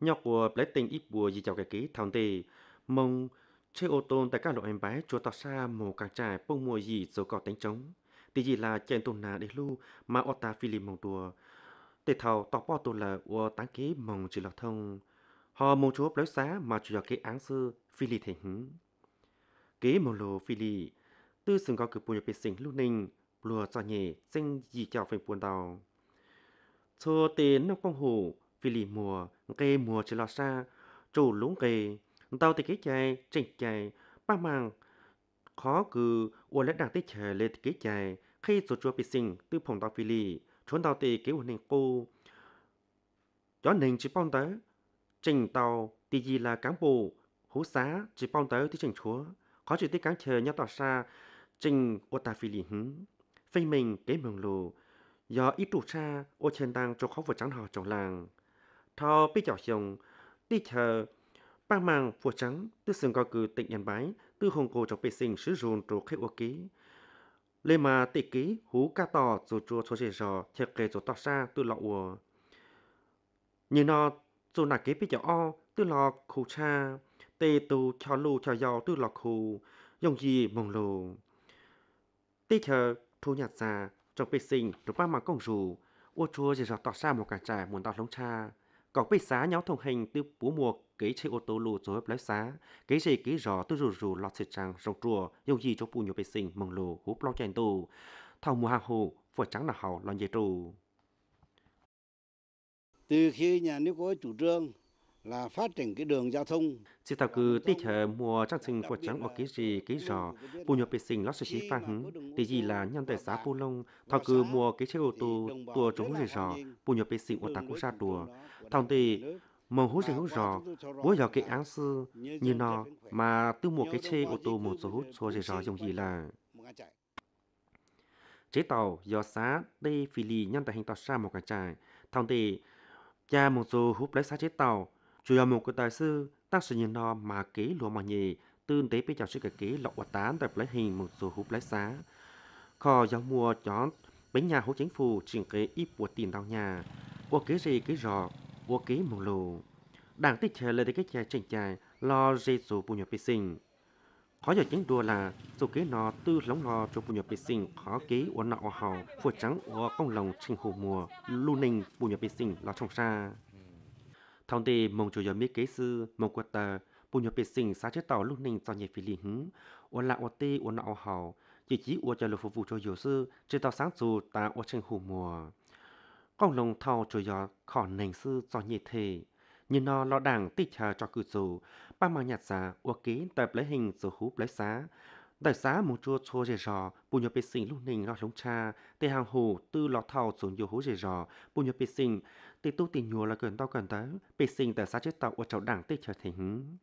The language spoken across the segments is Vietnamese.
nhọc của Plating ít bùa gì chào cái ký thằng tì mông chế ô tôn tại các đội em bé chúa tọt xa mồ càng trải bông mùa gì dấu cỏ đánh trống thì gì là chèn tôn nà để lưu mà ô ta phi lì mông tùa tề thầu tọt bò tôn là ô tán ký mong chỉ lọt thông họ mong chúa lấy xá mà chủ yếu cái án sư phi lì thể hứng kế mong lô phi lì tư sừng có cử bùi nhập sinh lưu ninh lùa cho nhẹ sinh gì chào phình buồn đào cho tế nông công hồ vì lì mùa kê mùa chỉ lo xa chủ lúng kê tàu thì kế chạy chỉnh chạy ba màng khó cứ uốn lẽ đảng tết chạy lên kế chạy khi số chùa bị sinh từ phòng tàu phi lì trốn tàu thì kế uốn hình cô cho nên chỉ bong tới chỉnh tàu thì gì là cán bộ hú xá chỉ bong tới thì chỉnh chúa khó chịu tiết cán chờ nhau tỏ xa trình ô tà phi lì hứng phê mình kế mường lù do ít trụ xa ô chen đang cho khó vừa trắng họ trong làng thọ bế chảo xiong, đi chờ, bang mang phùa trắng, tư xương co cử tỉnh Yên Bái, tư hồng cổ trong bệ sinh sứ rùn trù khách ô ký. Lê mà tị ký, hú ca tò, dù chua chua chê dò chè kề dù tỏ xa, tư lọ ùa. Như nó, dù nà kế bế chảo o, tư lọ khu cha, tê tù cho lù cho dò tư lọ khu, dòng gì mong lù. Tê chờ, thu nhạt già, trong bệ sinh, rồi ba mà công rù, ô chua chê dò tỏ xa một cả trà muốn tỏ lống cha. Cọc bị xá nhau thông hành từ bú mùa kế chế ô tô lù rồi lấy xá, kế chế kế rõ từ rù rù lọt xịt trang rong trùa, dầu gì cho bù nhiều bệ sinh mừng lù húp lo chèn tù. Thảo mùa hạ hồ, phở trắng là hào lòn dê trù. Từ khi nhà nước có chủ trương là phát triển cái đường giao thông. Chỉ tạo cứ tích hợp mùa trang sinh của trắng ở cái gì cái rò, bù nhập bệ sinh lót sự chí phá hứng, thì gì là nhân tài xá bù long thảo cứ mùa cái chế ô tô tùa trốn gì rò, bù nhập bệ sinh ở tạc quốc gia tùa. Thông thì mờ hú dành hú rò, bố giờ cái án sư như nó mà tư một cái xe ô tô một số hút cho dành rò dùng gì là. Chế tàu do xá đây phì lì nhân tại hình tàu xa một cái trại. Thông thì cha một số hút lấy xá chế tàu, chủ yếu một cái tài sư tác sự như nó mà kế lùa mà nhì tương tế bây giờ sư cái ký lọc quả tán tập lấy hình một số hút lấy xá. Kho giáo mua chó bánh nhà hỗ chính phủ triển kế ít của tiền tàu nhà, của kế gì kế rò búa kế mù lù. Đảng tích trẻ lời cái trẻ trình chài lo dây dù bù nhập bị sinh. Khó giờ chính đùa là dù kế nó tư lóng lo cho bù nhập bị sinh khó kế ua nọ hào phùa trắng ua công lòng trình hồ mùa lưu ninh bù nhập bị sinh lo trong xa. Thông tì mong chủ giờ mỹ kế sư mong quật tờ bù nhập bị sinh xa chế tàu lưu ninh cho nhẹ phí lý hứng ua lạ ua tê ua nọ hào chỉ chỉ ua cho lưu phục vụ cho dù sư chế tàu sáng dù ta ua trình hồ mùa con lồng thao chủ yếu khó nền sư cho như thế như nó lo đảng tích chờ cho cử dù ba mà nhạt giả ua ký tập lấy hình rồi hú lấy giá đại giá một chua chua rề rò bù nhập bê sinh lúc nình lo chống cha tê hàng hồ tư lo thao xuống dù hú rề rò bù nhập bê sinh tê tu tì nhùa là gần tao gần tới bê sinh đại giá chết tàu ua cháu đảng tích chờ thỉnh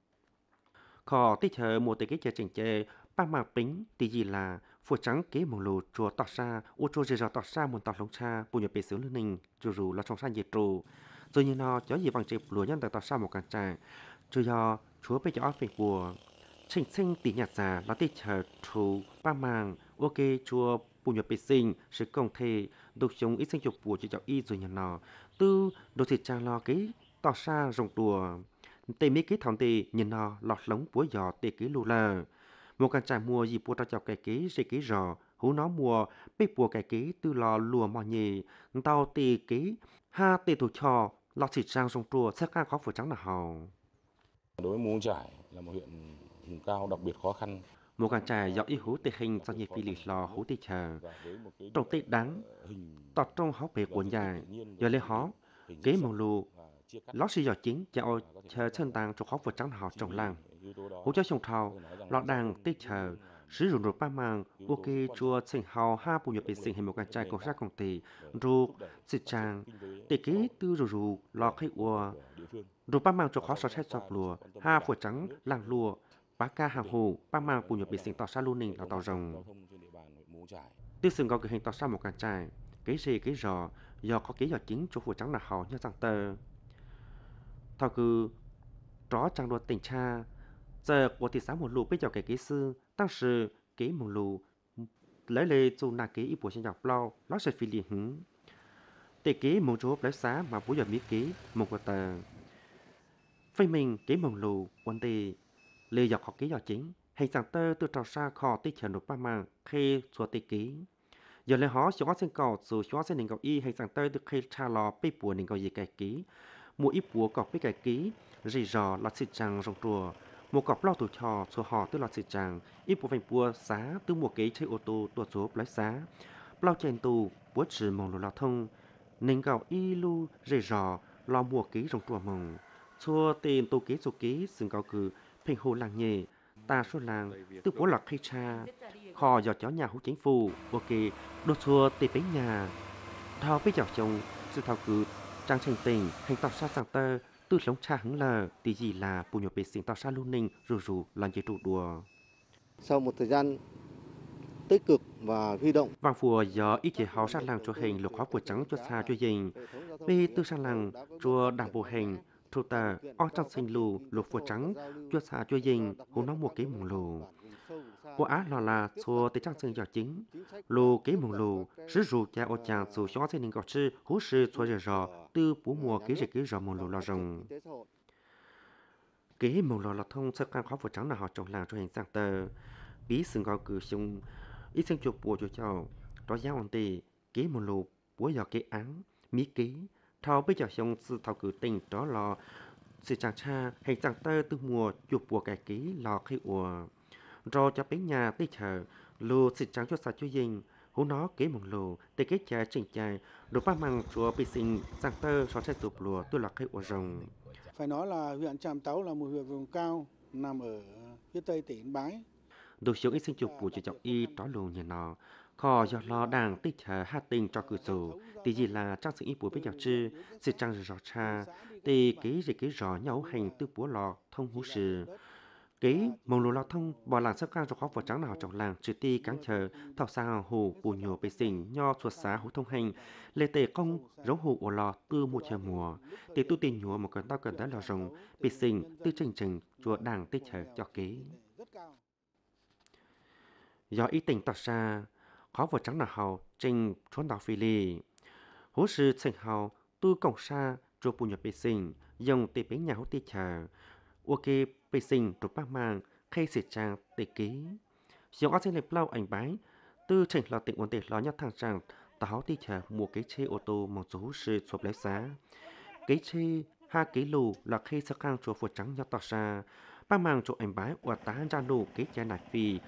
khó tích chờ mùa tê kích chờ chỉnh chê ba mà bính thì gì là phù trắng kế mong lù chùa tọt xa u chùa dì dò tọt xa muốn tọt lông xa bù nhập bề xứ lưu ninh dù rù lo trong xa nhiệt trù rồi như nó chó gì bằng chịp lúa nhân tại tọt xa một càng tràng chú do chúa bê chó phình bùa trình sinh tỷ nhạt già là tỷ chờ trù ba màng ok chùa bù nhập bề sinh sự công thể đục chống ít sinh dục bùa chỉ chọc y rồi như nó tư đồ thịt trang lo cái tọt xa rồng tùa tê mấy cái thòng tê nhìn nó lọt lóng búa giò tê cái lù lờ một càng trải mua dịp bùa trao chào cái ký sĩ ký rò hú nó mua bếp bùa cái ký tư lò lùa mò nhì tàu tì ký ha tì thủ cho lọt xịt sang sông trùa xếp ca khó phủ trắng là hầu đối với muôn trải là một huyện vùng cao đặc biệt khó khăn một càng trải do y hú tì hình do nhiệt phi lì lò hú tì chờ trong tì đắng tọt trong hó bề cuốn dài do lê hó kế màu lù lót xì giỏ chính chào chờ chân tàng trong khó phủ trắng họ trồng làng Hỗ trợ sông thảo lọ đàng tích chờ, sử dụng rụt ba mạng, vô kê chua sinh hào ha bù nhập bình sinh hình một cái trai cổ sát công tỷ, rụt, xịt trang, tỷ ký tư rụt rụt, lọ khách ua, rụt ba mạng cho khó sọ xét sọp lùa, ha phủa trắng, làng lùa, bá ca hàng hù ba mạng bù nhập bình sinh tỏ xa lưu nình là tàu rồng. Tư sừng có cử hình tỏ xa một cái trai cái gì cái rò, do có ký giò chính cho phủa trắng là hào như rằng tờ. thảo cư, tró trang đua tình cha, giờ của thị xã một lù bây giờ cái kỹ sư tăng sự một lù lấy lệ dù nà kỹ ít bộ sinh nhọc lo nó sẽ phi liền hứng tệ một chỗ lấy xá mà bố giờ mỹ kỹ một quả tờ phây mình kỹ một lù quân tì lê dọc học kỹ dọc chính hình dạng tơ từ trào xa khó tì chờ nộp ba mạng khi chùa tì kỹ giờ lấy họ xóa sinh cầu dù xóa sinh nền cầu y hình dạng tơ từ khi cha lò bê bùa nền cầu gì cái kỹ mua ít bùa cọc bê cái kỹ rì rò là xịt chàng rồng rùa một cọc lo tù trò số họ tư lọt sự chàng ít bộ vành bùa xá tư mùa kế chơi ô tô tuột số lái xá lao chèn tù búa trừ mồng lò thông nền gạo y lu rề rò lo mùa kế rồng tùa mồng chua tên tù kế số kế sừng cao cử phình hồ làng nhẹ ta số làng tư búa lọt khi cha kho dò chó nhà hữu chính phủ bộ kỳ đột chua tì bánh nhà thao với dọc chồng sự thao cử trang trình tình hành tập xa sàng tơ tư sống cha hứng là tỷ gì là bù nhỏ bị sinh tạo sa lưu ninh rù rù làm chế trụ đùa sau một thời gian tích cực và huy động. Vàng phùa giờ ý chế hào sát làng cho hình lục hóa của trắng cho xa cho dình. Vì tư sang làng cho đảng bộ hình, thủ tà, o trong sinh lù, lục phùa trắng, cho xa cho dình, hú nóng một cái mùng lù. Qua á lò là xua tới trang sương giọt chính. Lù kế mùng lù, sử rù cha ô chàng xù xóa xe ninh gọt sư hú sư xua rờ rò, tư bú mùa kế rì kế rò mùng lù lò rồng. Kế mùng lò là thông sơ quan khó vụ trắng là họ trồng làng cho hình sang tờ. Bí sừng gọi cử xung, ít sân chụp bùa cho chào. Đó giá ổn tì, kế mùng lù, búa giò kế án, mỹ kế. Thao bây giờ xung sư thao cử tình đó lò, sự chàng cha hình sang tơ tư mùa chụp bùa kẻ kế lò khi ùa rồi cho bến nhà tí chờ lù xịt trắng cho xa chú dình hú nó kế mong lù tê kế chè trình chè đồ ba măng chùa bị sinh sang tơ cho xe tụp lùa tôi là cây ổ rồng phải nói là huyện tràm tấu là một huyện vùng cao nằm ở phía tây tỉnh bái đồ chiếu ít sinh chụp của chỉ trọng y đó lù nhà nó kho do lo đảng tích thờ hạ tình cho cửa sổ thì gì là trang sự y bố với giáo sư sự trang rõ cha thì cái gì cái rõ nhau hành tư búa lọ thông hú sự kế mong lù lao thông, bỏ làng sắp cao cho khó vỏ trắng nào trong làng trừ ti cáng chờ, thảo xa hồ bù nhổ bê xình, nho chuột xá hú thông hành, lê tề công, rống hồ ổ lò tư mùa chờ mùa, thì tu tiền nhùa một cần tao cần đã lò rồng, bê xình, tư trình trình, chùa đảng tích chờ cho kế Do ý tình tỏ xa khó vỏ trắng nào hào, trình trốn đào phi lì. Hú sư trình hào, tu cổng xa, chùa bù nhổ bê xình, dòng tì bế nhà hú ti chờ, ua kê bê sinh trục bác mạng khay xỉ trang tê ký. Dòng ác lên lao ảnh bái, tư chảnh là tỉnh ổn tệ lo nhắc thẳng rằng táo đi chả mua cái chê ô tô mong chú sư chụp lấy xá Cái chê ha cái lù là khay sắc khang chùa phù trắng nhắc tỏ xa bác mạng chỗ ảnh bái ua tá ra nụ kế chè nạch phi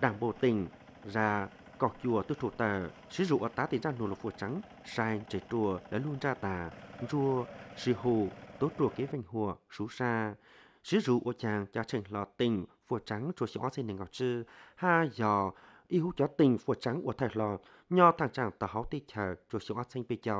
đảng bộ tỉnh ra cọc chùa tư thủ tờ sử dụng tá tiền ra nụ lục phù trắng sai chế chùa đã luôn ra tà rùa sư hồ tốt chùa kế vành hùa sú xa sử dụng ô chàng cho trình lò tình phù trắng chùa xóa xin ngọc chư ha giò yêu cho tình phù trắng của thầy lò nho thằng chàng tà háo tí chờ chùa xóa xin bây giờ